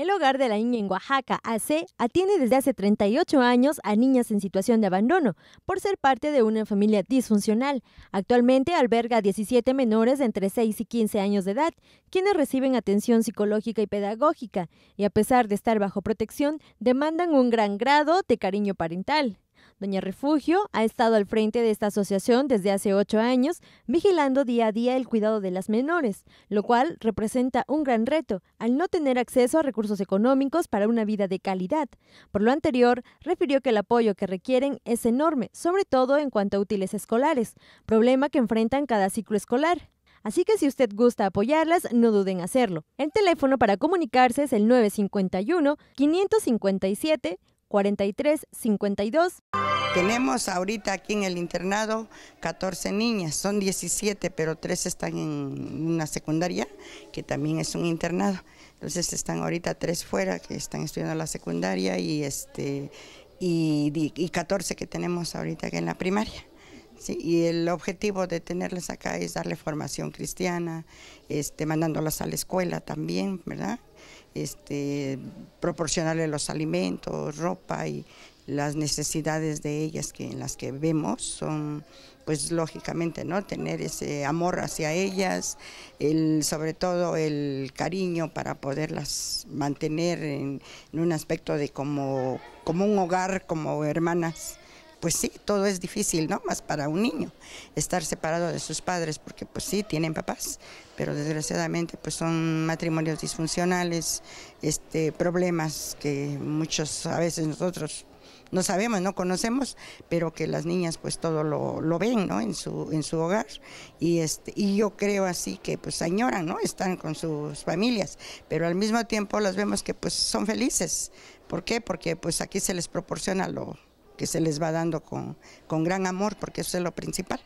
El hogar de la niña en Oaxaca, AC, atiende desde hace 38 años a niñas en situación de abandono por ser parte de una familia disfuncional. Actualmente alberga 17 menores de entre 6 y 15 años de edad, quienes reciben atención psicológica y pedagógica, y a pesar de estar bajo protección, demandan un gran grado de cariño parental. Doña Refugio ha estado al frente de esta asociación desde hace ocho años, vigilando día a día el cuidado de las menores, lo cual representa un gran reto al no tener acceso a recursos económicos para una vida de calidad. Por lo anterior, refirió que el apoyo que requieren es enorme, sobre todo en cuanto a útiles escolares, problema que enfrentan cada ciclo escolar. Así que si usted gusta apoyarlas, no duden en hacerlo. El teléfono para comunicarse es el 951 557 43, 52. Tenemos ahorita aquí en el internado 14 niñas, son 17, pero 3 están en una secundaria, que también es un internado. Entonces están ahorita 3 fuera, que están estudiando la secundaria, y, este, y, y 14 que tenemos ahorita aquí en la primaria. y el objetivo de tenerlas acá es darle formación cristiana, este, mandándolas a la escuela también, ¿verdad? este, proporcionarle los alimentos, ropa y las necesidades de ellas que en las que vemos son pues lógicamente no tener ese amor hacia ellas el sobre todo el cariño para poderlas mantener en, en un aspecto de como como un hogar como hermanas pues sí, todo es difícil, ¿no? Más para un niño, estar separado de sus padres, porque pues sí, tienen papás, pero desgraciadamente pues son matrimonios disfuncionales, este, problemas que muchos a veces nosotros no sabemos, no conocemos, pero que las niñas pues todo lo, ven, ¿no? En su, en su hogar. Y, este, y yo creo así que pues añoran, ¿no? Están con sus familias, pero al mismo tiempo las vemos que pues son felices. ¿Por qué? Porque pues aquí se les proporciona lo, que se les va dando con, gran amor, porque eso es lo principal,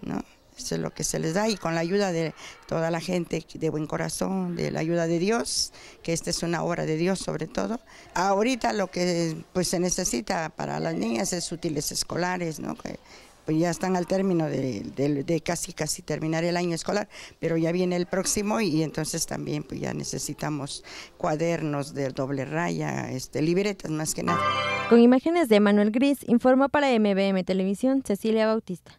¿no? Eso es lo que se les da y con la ayuda de toda la gente de buen corazón, de la ayuda de Dios, que esta es una obra de Dios sobre todo. Ahorita lo que pues se necesita para las niñas es útiles escolares, ¿no? pues ya están al término de, de, casi casi terminar el año escolar, pero ya viene el próximo y, y entonces también pues ya necesitamos cuadernos de doble raya, este, libretas más que nada. Con imágenes de Manuel Gris, Informa para MBM Televisión Cecilia Bautista.